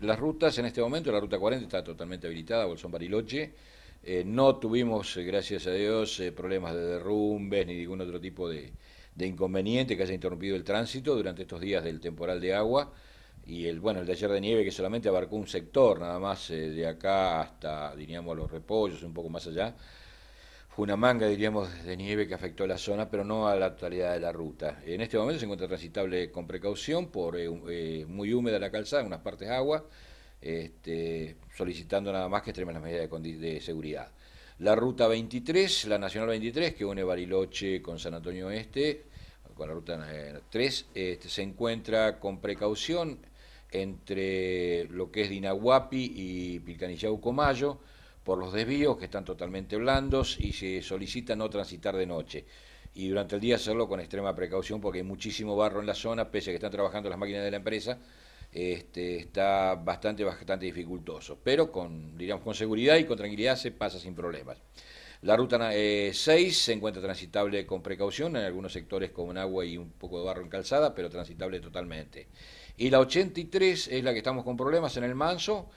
las rutas en este momento, la ruta 40 está totalmente habilitada, Bolsón Bariloche. Eh, no tuvimos, eh, gracias a Dios, eh, problemas de derrumbes ni ningún otro tipo de, inconveniente que haya interrumpido el tránsito durante estos días del temporal de agua. Y el, bueno, el de de nieve que solamente abarcó un sector, nada más de acá hasta, diríamos, los repollos, un poco más allá fue una manga, diríamos, de nieve que afectó la zona, pero no a la totalidad de la ruta. En este momento se encuentra transitable con precaución por eh, eh, muy húmeda la calzada, en unas partes agua, este, solicitando nada más que extremen las medidas de, seguridad. La ruta 23, la Nacional 23, que une Bariloche con San Antonio Este, con la ruta 3, eh, este, se encuentra con precaución entre lo que es Dinahuapi y pilcanillau Comayo, por los desvíos que están totalmente blandos y se solicita no transitar de noche. Y durante el día hacerlo con extrema precaución porque hay muchísimo barro en la zona, pese a que están trabajando las máquinas de la empresa, este, está bastante, bastante dificultoso. Pero con, digamos, con seguridad y con tranquilidad se pasa sin problemas. La ruta 6 eh, se encuentra transitable con precaución en algunos sectores con agua y un poco de barro en calzada, pero transitable totalmente. Y la 83 es la que estamos con problemas en el Manso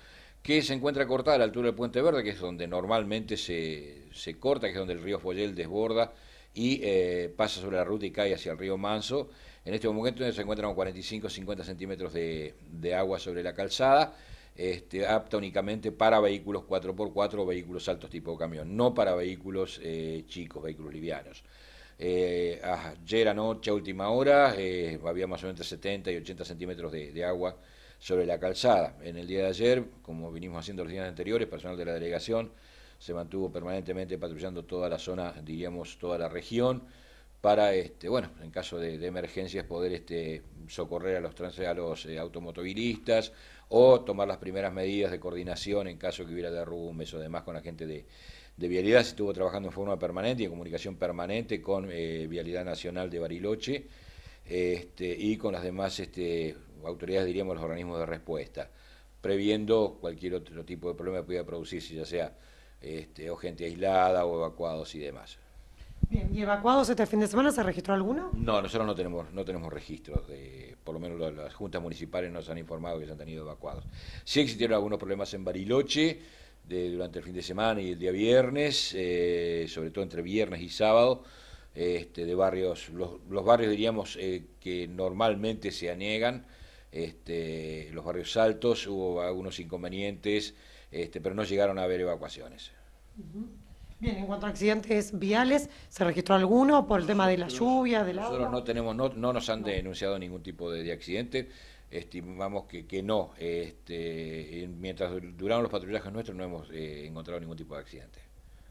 que se encuentra cortada a la altura del Puente Verde, que es donde normalmente se, corta, que es donde el río Foyel desborda y eh, pasa sobre la ruta y cae hacia el río Manso. En este momento se encuentran 45 50 centímetros de, agua sobre la calzada, este, apta únicamente para vehículos 4x4 o vehículos altos tipo camión, no para vehículos eh, chicos, vehículos livianos. Eh, ayer anoche, a última hora, había más o menos entre 70 y 80 centímetros de, de agua sobre la calzada. En el día de ayer, como vinimos haciendo los días anteriores, personal de la delegación se mantuvo permanentemente patrullando toda la zona, diríamos toda la región, para, este, bueno, en caso de, emergencias poder este, socorrer a los, trans, a los eh, automovilistas o tomar las primeras medidas de coordinación en caso que hubiera derrumbes o demás con la gente de, Vialidad. Se estuvo trabajando en forma permanente y en comunicación permanente con eh, Vialidad Nacional de Bariloche este, y con las demás este, autoridades, diríamos, los organismos de respuesta, previendo cualquier otro tipo de problema que pudiera producirse, ya sea este, o gente aislada o evacuados y demás. Bien, ¿y evacuados este fin de semana se registró alguno? No, nosotros no tenemos, no tenemos registros, de, por lo menos las, juntas municipales nos han informado que se han tenido evacuados. Sí existieron algunos problemas en Bariloche durante el fin de semana y el día viernes, eh, sobre todo entre viernes y sábado, este, de barrios, los, los barrios diríamos eh, que normalmente se aniegan, este, los barrios altos, hubo algunos inconvenientes, este, pero no llegaron a haber evacuaciones. Bien, en cuanto a accidentes viales, ¿se registró alguno por el tema de la lluvia, del agua? Nosotros no tenemos, no, nos han denunciado ningún tipo de, accidente, estimamos que, que no. Este, mientras duraron los patrullajes nuestros no hemos eh, encontrado ningún tipo de accidente.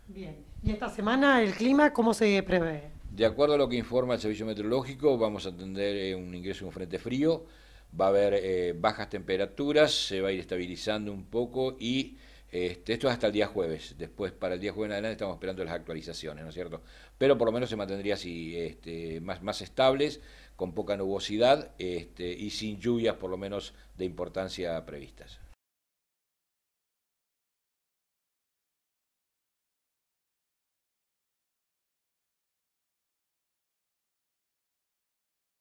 Bien, ¿y esta semana el clima cómo se prevé? De acuerdo a lo que informa el Servicio Meteorológico, vamos a tener eh, un ingreso de un frente frío, va a haber eh, bajas temperaturas, se va a ir estabilizando un poco y este, esto es hasta el día jueves. Después, para el día jueves en adelante, estamos esperando las actualizaciones, ¿no es cierto? Pero por lo menos se mantendría así, este, más, más estables, con poca nubosidad este, y sin lluvias, por lo menos de importancia previstas.